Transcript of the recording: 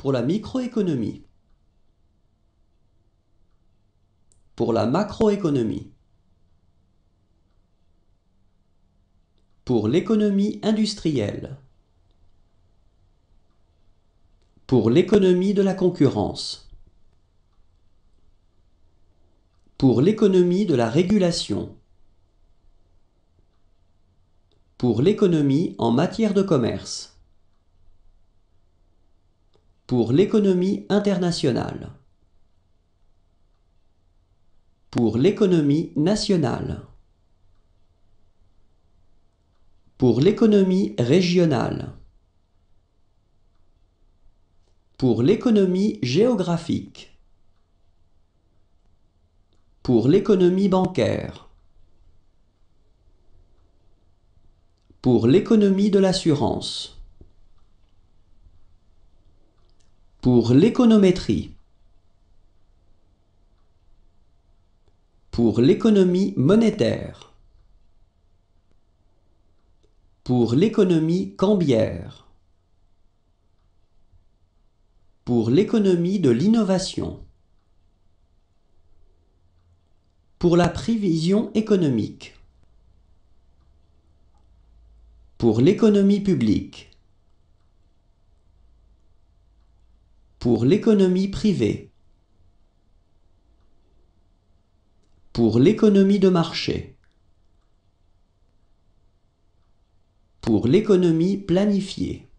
pour la microéconomie. Pour la macroéconomie. Pour l'économie industrielle. Pour l'économie de la concurrence. Pour l'économie de la régulation. Pour l'économie en matière de commerce pour l'économie internationale. Pour l'économie nationale. Pour l'économie régionale. Pour l'économie géographique. Pour l'économie bancaire. Pour l'économie de l'assurance. Pour l'économétrie. Pour l'économie monétaire. Pour l'économie cambière Pour l'économie de l'innovation. Pour la prévision économique. Pour l'économie publique. pour l'économie privée, pour l'économie de marché, pour l'économie planifiée.